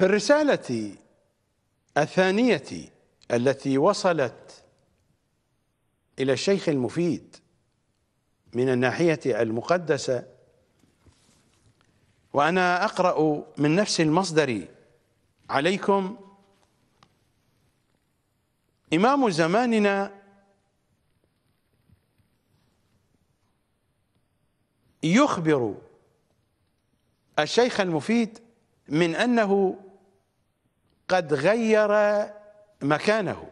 في الرسالة الثانية التي وصلت إلى الشيخ المفيد من الناحية المقدسة وأنا أقرأ من نفس المصدر عليكم إمام زماننا يخبر الشيخ المفيد من أنه قد غير مكانه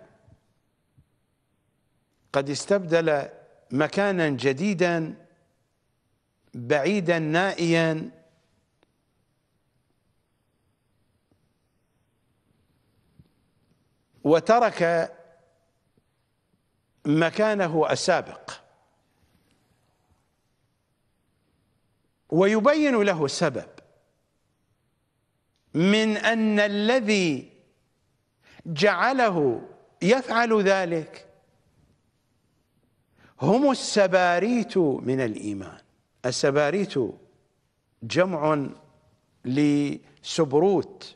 قد استبدل مكانا جديدا بعيدا نائيا وترك مكانه السابق ويبين له السبب من أن الذي جعله يفعل ذلك هم السباريت من الإيمان السباريت جمع لسبروت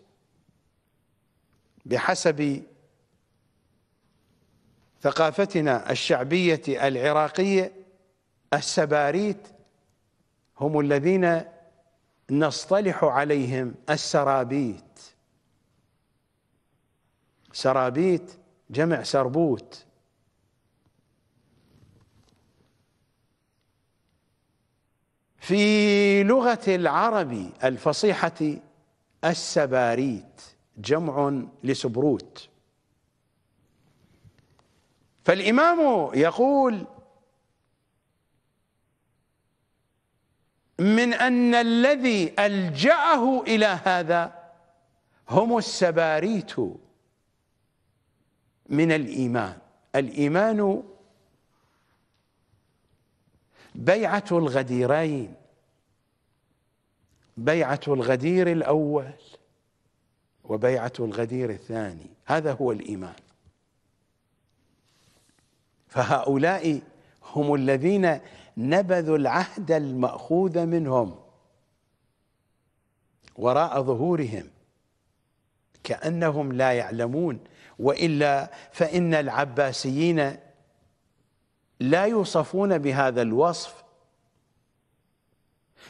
بحسب ثقافتنا الشعبية العراقية السباريت هم الذين نصطلح عليهم السرابيت سرابيت جمع سربوت في لغة العرب الفصيحة السباريت جمع لسبروت فالإمام يقول من أن الذي ألجأه إلى هذا هم السباريت من الإيمان الإيمان بيعة الغديرين بيعة الغدير الأول وبيعة الغدير الثاني هذا هو الإيمان فهؤلاء هم الذين نبذوا العهد المأخوذ منهم وراء ظهورهم كأنهم لا يعلمون وإلا فإن العباسيين لا يوصفون بهذا الوصف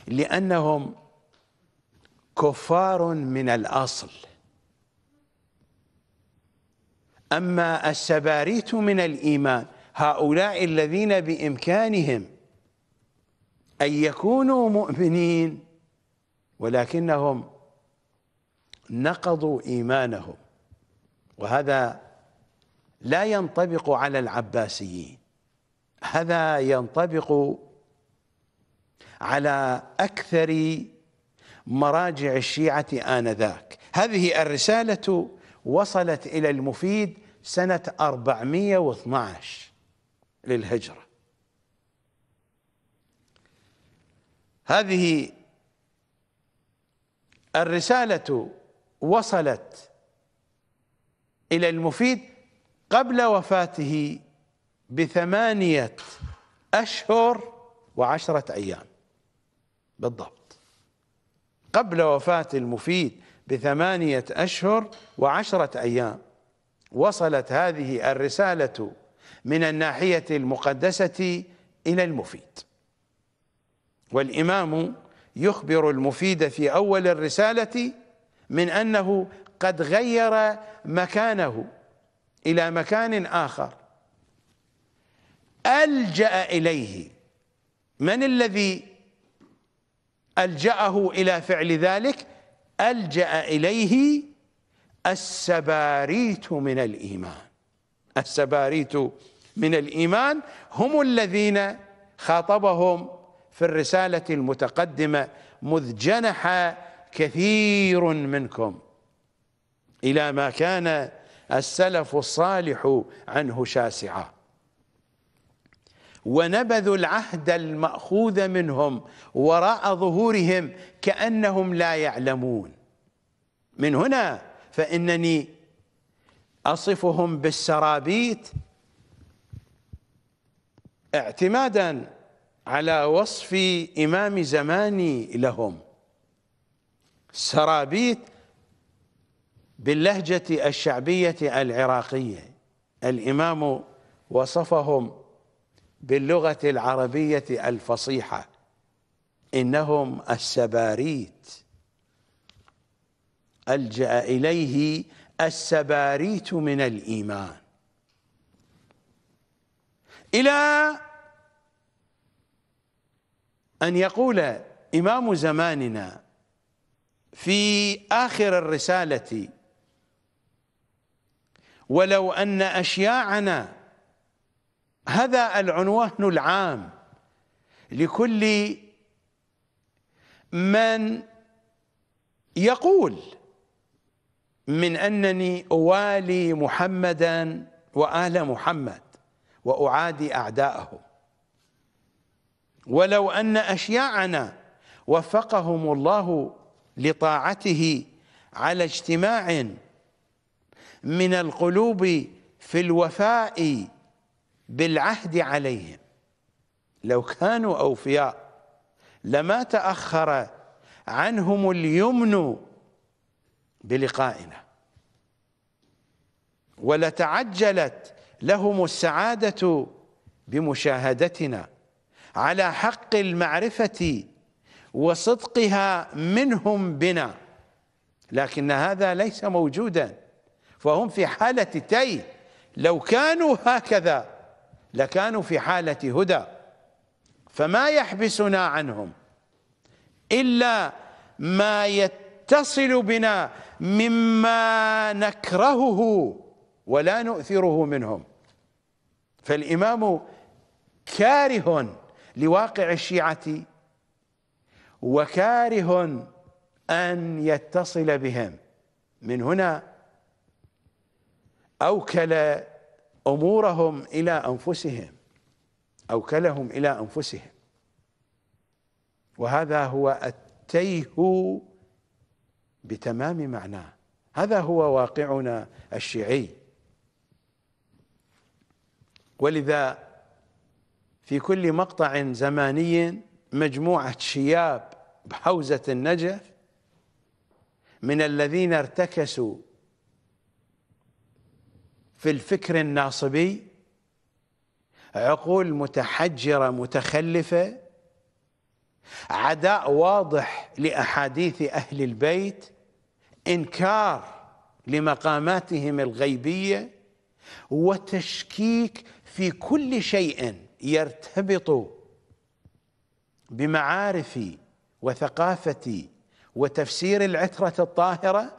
لأنهم كفار من الأصل أما السباريت من الإيمان هؤلاء الذين بإمكانهم أن يكونوا مؤمنين ولكنهم نقضوا إيمانهم وهذا لا ينطبق على العباسيين هذا ينطبق على أكثر مراجع الشيعة آنذاك هذه الرسالة وصلت إلى المفيد سنة 412 للهجرة هذه الرسالة وصلت إلى المفيد قبل وفاته بثمانية أشهر وعشرة أيام بالضبط قبل وفاة المفيد بثمانية أشهر وعشرة أيام وصلت هذه الرسالة من الناحية المقدسة إلى المفيد والإمام يخبر المفيد في أول الرسالة من أنه قد غير مكانه إلى مكان آخر ألجأ إليه من الذي ألجأه إلى فعل ذلك ألجأ إليه السباريت من الإيمان السباريت من الإيمان هم الذين خاطبهم في الرسالة المتقدمة مذ جنح كثير منكم إلى ما كان السلف الصالح عنه شاسعا ونبذوا العهد المأخوذ منهم وراء ظهورهم كأنهم لا يعلمون من هنا فإنني أصفهم بالسرابيت اعتمادا على وصف إمام زماني لهم سرابيط باللهجة الشعبية العراقية الإمام وصفهم باللغة العربية الفصيحة إنهم السباريت ألجأ إليه السباريت من الإيمان إلى أن يقول إمام زماننا في آخر الرسالة ولو أن أشياعنا هذا العنوان العام لكل من يقول من أنني أوالي محمدا وآل محمد وأعادي أعداءهم ولو أن أشياعنا وفقهم الله لطاعته على اجتماع من القلوب في الوفاء بالعهد عليهم لو كانوا أوفياء لما تأخر عنهم اليمن بلقائنا ولتعجلت لهم السعادة بمشاهدتنا على حق المعرفة وصدقها منهم بنا لكن هذا ليس موجودا فهم في حالة تي لو كانوا هكذا لكانوا في حالة هدى فما يحبسنا عنهم إلا ما يتصل بنا مما نكرهه ولا نؤثره منهم فالإمام كاره لواقع الشيعة وكاره أن يتصل بهم من هنا أوكل أمورهم إلى أنفسهم أوكلهم إلى أنفسهم وهذا هو التيه بتمام معناه هذا هو واقعنا الشيعي ولذا في كل مقطع زماني مجموعة شياب بحوزة النجف من الذين ارتكسوا في الفكر الناصبي عقول متحجرة متخلفة عداء واضح لأحاديث أهل البيت إنكار لمقاماتهم الغيبية وتشكيك في كل شيء يرتبط بمعارفي وثقافتي وتفسير العترة الطاهرة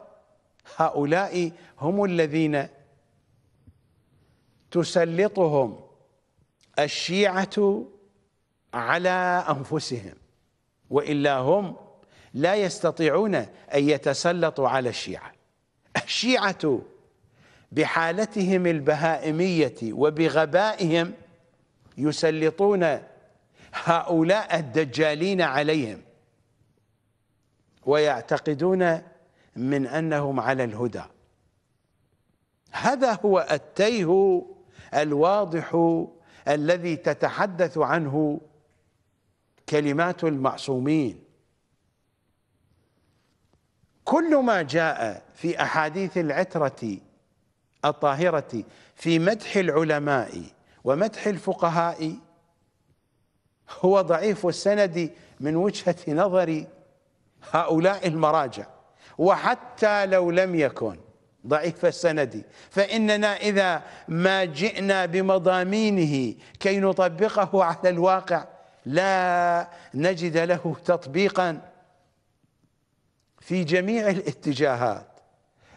هؤلاء هم الذين تسلطهم الشيعة على أنفسهم وإلا هم لا يستطيعون أن يتسلطوا على الشيعة الشيعة بحالتهم البهائمية وبغبائهم يسلطون هؤلاء الدجالين عليهم ويعتقدون من أنهم على الهدى هذا هو التيه الواضح الذي تتحدث عنه كلمات المعصومين كل ما جاء في أحاديث العترة الطاهرة في مدح العلماء ومدح الفقهاء هو ضعيف السند من وجهة نظر هؤلاء المراجع وحتى لو لم يكن ضعيف السند فإننا إذا ما جئنا بمضامينه كي نطبقه على الواقع لا نجد له تطبيقا في جميع الاتجاهات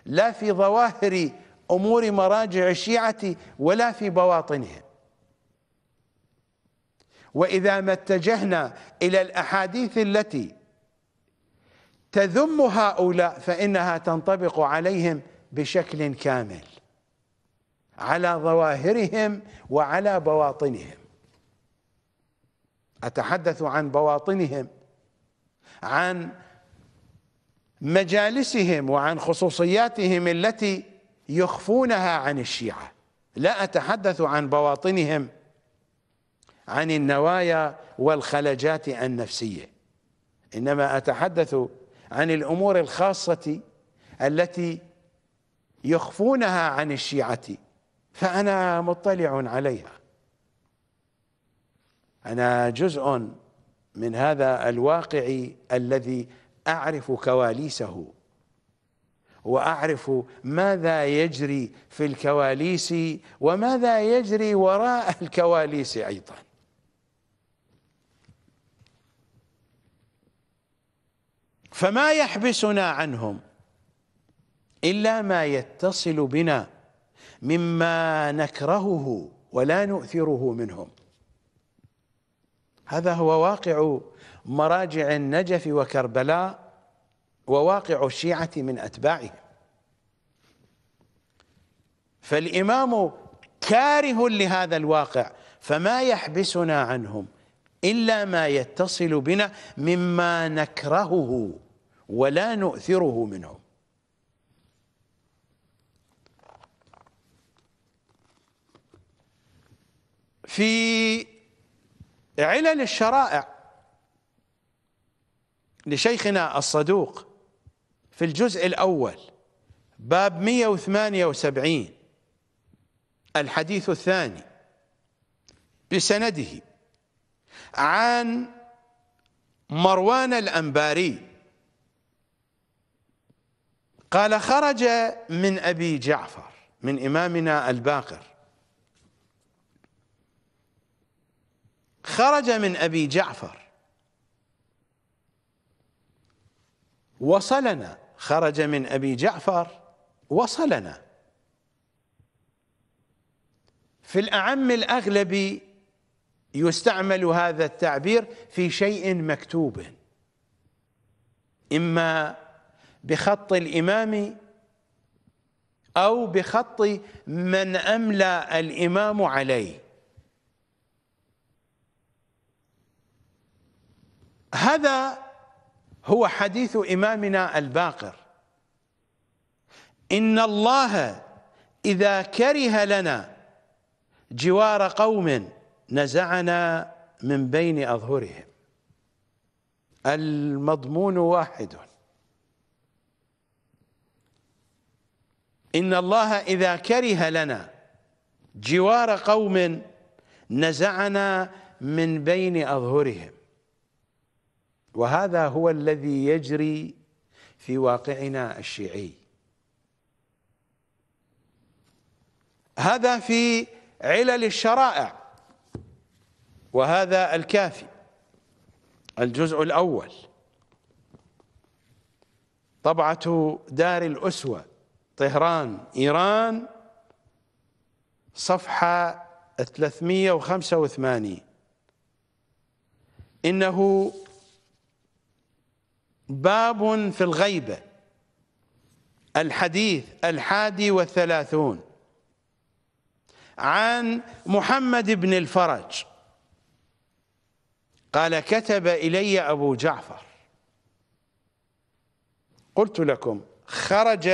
لا في ظواهر أمور مراجع الشيعة ولا في بواطنهم وإذا ما اتجهنا إلى الأحاديث التي تذم هؤلاء فإنها تنطبق عليهم بشكل كامل على ظواهرهم وعلى بواطنهم أتحدث عن بواطنهم عن مجالسهم وعن خصوصياتهم التي يخفونها عن الشيعة لا أتحدث عن بواطنهم عن النوايا والخلجات النفسية إنما أتحدث عن الأمور الخاصة التي يخفونها عن الشيعة فأنا مطلع عليها أنا جزء من هذا الواقع الذي أعرف كواليسه وأعرف ماذا يجري في الكواليس وماذا يجري وراء الكواليس أيضاً فما يحبسنا عنهم إلا ما يتصل بنا مما نكرهه ولا نؤثره منهم هذا هو واقع مراجع النجف وكربلاء وواقع الشيعة من أتباعهم فالإمام كاره لهذا الواقع فما يحبسنا عنهم إلا ما يتصل بنا مما نكرهه ولا نؤثره منهم في علل الشرائع لشيخنا الصدوق في الجزء الأول باب 178 الحديث الثاني بسنده عن مروان الأنباري قال خرج من أبي جعفر من إمامنا الباقر خرج من أبي جعفر وصلنا خرج من أبي جعفر وصلنا في الأعم الاغلب يستعمل هذا التعبير في شيء مكتوب إما بخط الإمام أو بخط من أملى الإمام عليه هذا هو حديث إمامنا الباقر إن الله إذا كره لنا جوار قوم نزعنا من بين أظهرهم المضمون واحد إن الله إذا كره لنا جوار قوم نزعنا من بين أظهرهم وهذا هو الذي يجري في واقعنا الشيعي هذا في علل الشرائع وهذا الكافي الجزء الأول طبعة دار الأسوة طهران إيران صفحة 385 إنه باب في الغيبة الحديث الحادي والثلاثون عن محمد بن الفرج قال كتب إلي أبو جعفر قلت لكم خرج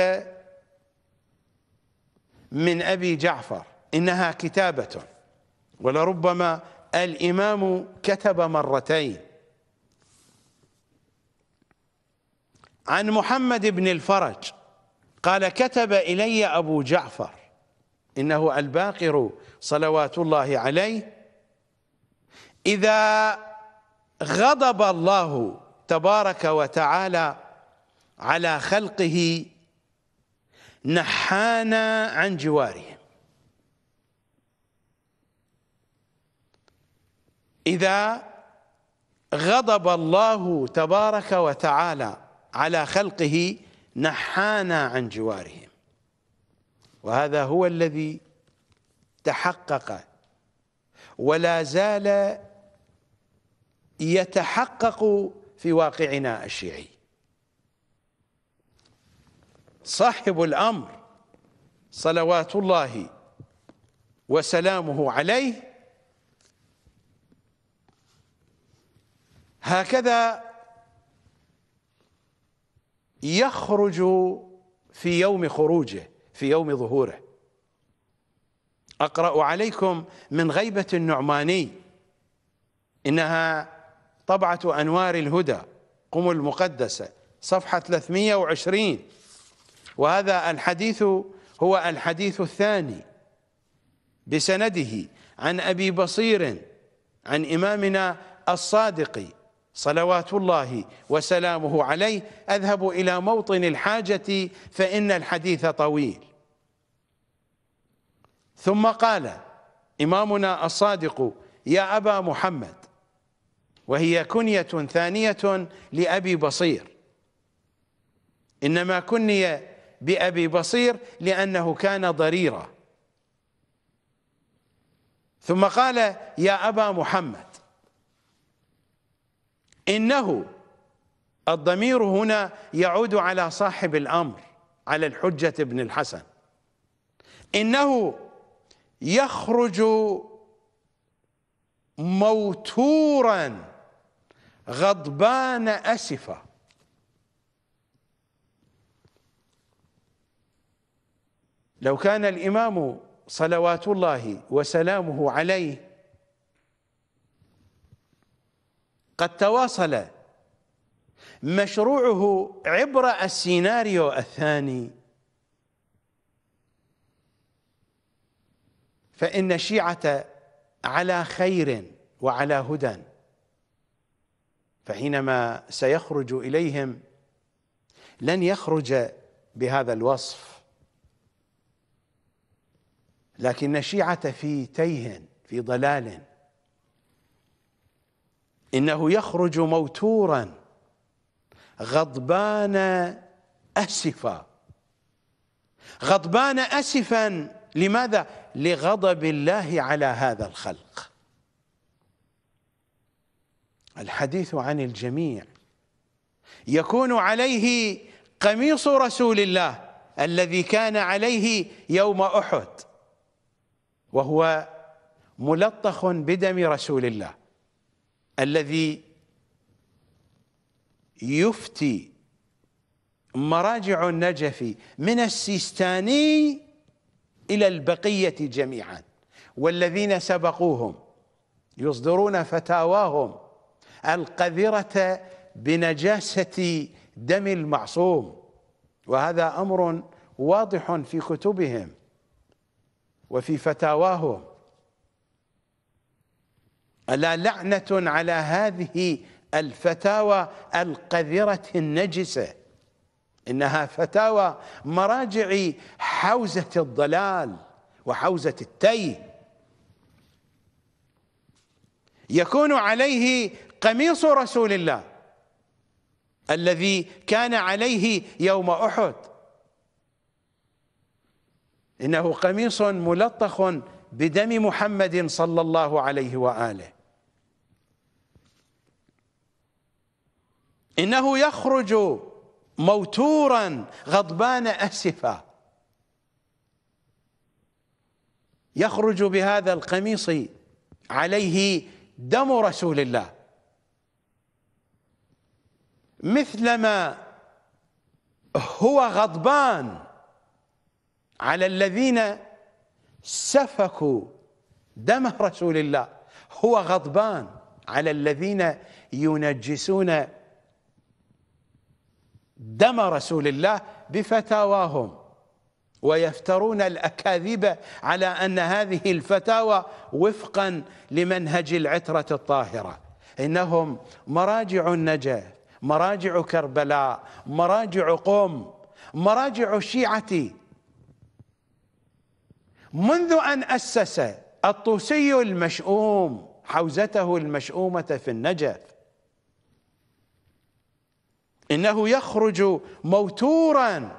من أبي جعفر إنها كتابة ولربما الإمام كتب مرتين عن محمد بن الفرج قال كتب إلي أبو جعفر إنه الباقر صلوات الله عليه إذا غضب الله تبارك وتعالى على خلقه نحانا عن جواره إذا غضب الله تبارك وتعالى على خلقه نحانا عن جوارهم وهذا هو الذي تحقق ولا زال يتحقق في واقعنا الشيعي صاحب الأمر صلوات الله وسلامه عليه هكذا يخرج في يوم خروجه في يوم ظهوره أقرأ عليكم من غيبة النعماني إنها طبعة أنوار الهدى قم المقدسة صفحة 320 وهذا الحديث هو الحديث الثاني بسنده عن أبي بصير عن إمامنا الصادق صلوات الله وسلامه عليه أذهب إلى موطن الحاجة فإن الحديث طويل ثم قال إمامنا الصادق يا أبا محمد وهي كنية ثانية لأبي بصير إنما كني بأبي بصير لأنه كان ضريرا ثم قال يا أبا محمد إنه الضمير هنا يعود على صاحب الأمر على الحجة بن الحسن إنه يخرج موتورا غضبان أسفاً لو كان الإمام صلوات الله وسلامه عليه قد تواصل مشروعه عبر السيناريو الثاني فإن الشيعة على خير وعلى هدى فحينما سيخرج إليهم لن يخرج بهذا الوصف لكن الشيعة في تيه في ضلال إنه يخرج موتورا غضبان أسفا غضبان أسفا لماذا؟ لغضب الله على هذا الخلق الحديث عن الجميع يكون عليه قميص رسول الله الذي كان عليه يوم أحد وهو ملطخ بدم رسول الله الذي يفتي مراجع النجف من السيستاني إلى البقية جميعا والذين سبقوهم يصدرون فتاواهم القذرة بنجاسة دم المعصوم وهذا أمر واضح في كتبهم وفي فتاواه ألا لعنة على هذه الفتاوى القذرة النجسة إنها فتاوى مراجع حوزة الضلال وحوزة التيه يكون عليه قميص رسول الله الذي كان عليه يوم أحد إنه قميص ملطخ بدم محمد صلى الله عليه وآله إنه يخرج موتورا غضبان أسفا يخرج بهذا القميص عليه دم رسول الله مثلما هو غضبان على الذين سفكوا دم رسول الله هو غضبان على الذين ينجسون دم رسول الله بفتاواهم ويفترون الأكاذيب على أن هذه الفتاوى وفقا لمنهج العترة الطاهرة إنهم مراجع النجف مراجع كربلاء مراجع قوم مراجع الشيعة منذ أن أسس الطوسي المشؤوم حوزته المشؤومة في النجف إنه يخرج موتورا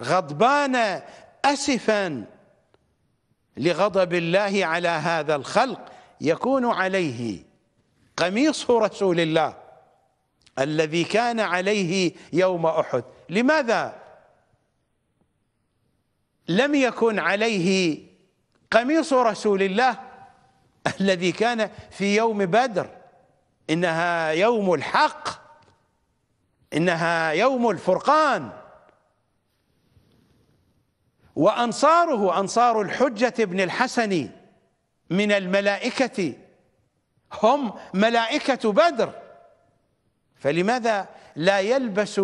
غضبان أسفا لغضب الله على هذا الخلق يكون عليه قميص رسول الله الذي كان عليه يوم أحد لماذا لم يكن عليه قميص رسول الله الذي كان في يوم بدر إنها يوم الحق إنها يوم الفرقان وأنصاره أنصار الحجة بن الحسن من الملائكة هم ملائكة بدر فلماذا لا يلبس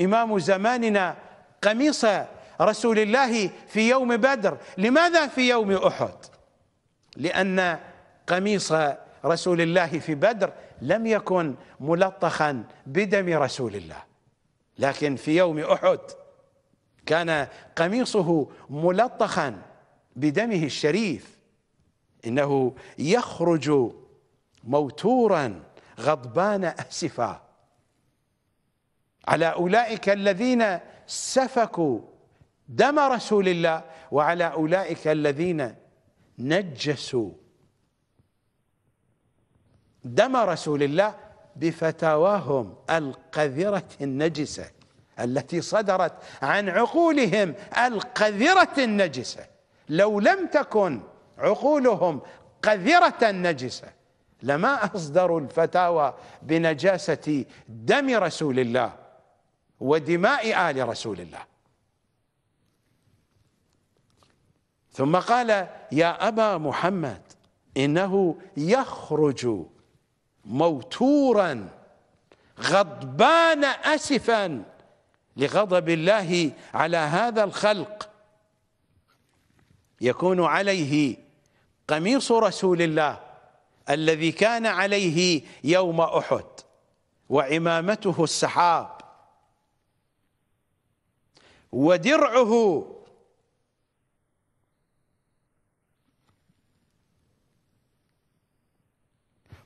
إمام زماننا قميص رسول الله في يوم بدر لماذا في يوم أحد لأن قميص رسول الله في بدر لم يكن ملطخا بدم رسول الله لكن في يوم أحد كان قميصه ملطخا بدمه الشريف إنه يخرج موتورا غضبان أسفا على أولئك الذين سفكوا دم رسول الله وعلى أولئك الذين نجسوا دم رسول الله بفتاواهم القذرة النجسة التي صدرت عن عقولهم القذرة النجسة لو لم تكن عقولهم قذرة نجسة لما أصدروا الفتاوى بنجاسة دم رسول الله ودماء آل رسول الله ثم قال يا أبا محمد إنه يخرج موتورا غضبان أسفا لغضب الله على هذا الخلق يكون عليه قميص رسول الله الذي كان عليه يوم أحد وعمامته السحاب ودرعه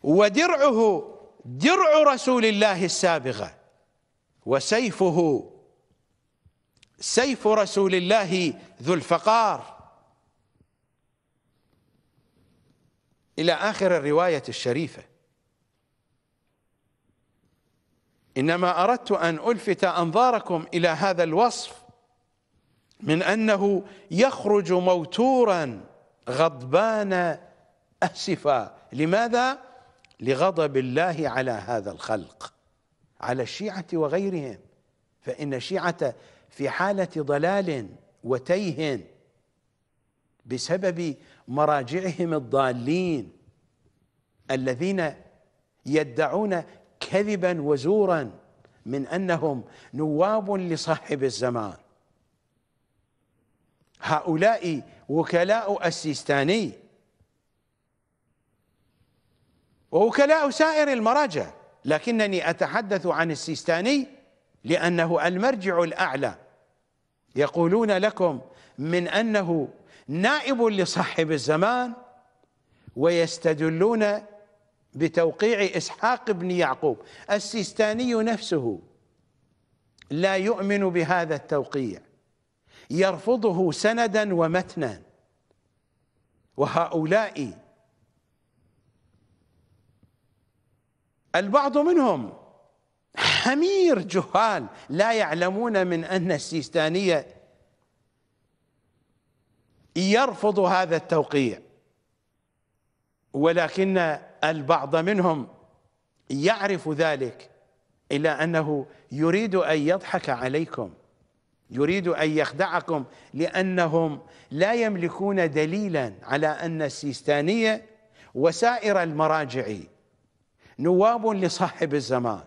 ودرعه درع رسول الله السابغة وسيفه سيف رسول الله ذو الفقار إلى آخر الرواية الشريفة إنما أردت أن ألفت أنظاركم إلى هذا الوصف من أنه يخرج موتورا غضبان أسفا لماذا؟ لغضب الله على هذا الخلق على الشيعة وغيرهم فإن الشيعة في حالة ضلال وتيه بسبب مراجعهم الضالين الذين يدعون كذبا وزورا من أنهم نواب لصاحب الزمان هؤلاء وكلاء السيستاني ووكلاء سائر المراجع لكنني أتحدث عن السيستاني لأنه المرجع الأعلى يقولون لكم من أنه نائب لصاحب الزمان ويستدلون بتوقيع إسحاق بن يعقوب السيستاني نفسه لا يؤمن بهذا التوقيع يرفضه سندا ومتنا وهؤلاء البعض منهم حمير جهال لا يعلمون من أن السيستانية يرفض هذا التوقيع ولكن البعض منهم يعرف ذلك إلا أنه يريد أن يضحك عليكم يريد أن يخدعكم لأنهم لا يملكون دليلا على أن السيستانية وسائر المراجع نواب لصاحب الزمان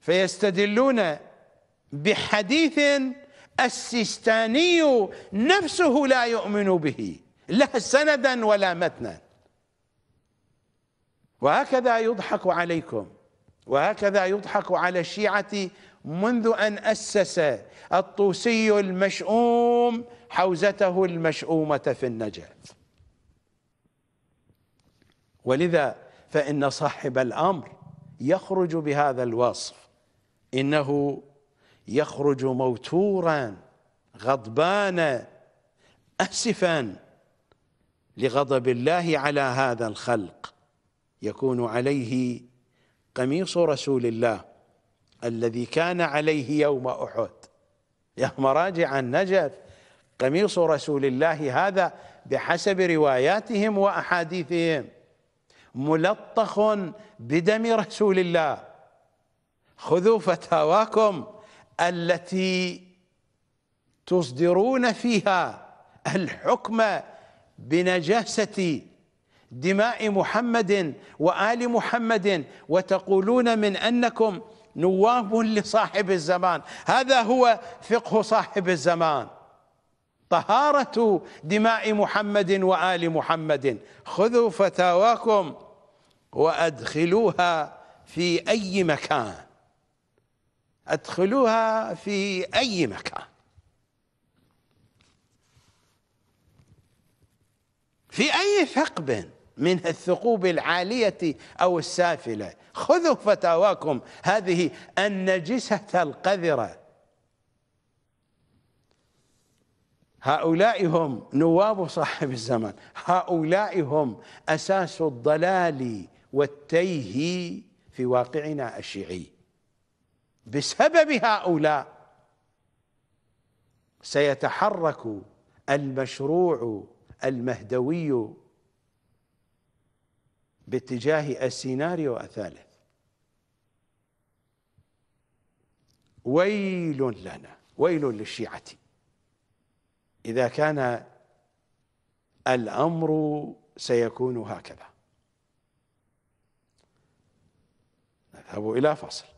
فيستدلون بحديث السيستاني نفسه لا يؤمن به لا سندا ولا متنا وهكذا يضحك عليكم وهكذا يضحك على الشيعة منذ أن أسس الطوسي المشؤوم حوزته المشؤومة في النجف ولذا فإن صاحب الأمر يخرج بهذا الوصف إنه يخرج موتورا غضبانا أسفا لغضب الله على هذا الخلق يكون عليه قميص رسول الله الذي كان عليه يوم أحد يا مراجع النجف قميص رسول الله هذا بحسب رواياتهم وأحاديثهم ملطخ بدم رسول الله خذوا فتاواكم التي تصدرون فيها الحكم بنجاسه دماء محمد وال محمد وتقولون من انكم نواب لصاحب الزمان هذا هو فقه صاحب الزمان طهاره دماء محمد وال محمد خذوا فتاواكم وأدخلوها في أي مكان أدخلوها في أي مكان في أي ثقب من الثقوب العالية أو السافلة خذوا فتاواكم هذه النجسة القذرة هؤلاء هم نواب صاحب الزمان هؤلاء هم أساس الضلال والتيه في واقعنا الشيعي بسبب هؤلاء سيتحرك المشروع المهدوي باتجاه السيناريو الثالث ويل لنا ويل للشيعة إذا كان الأمر سيكون هكذا نذهب إلى فاصل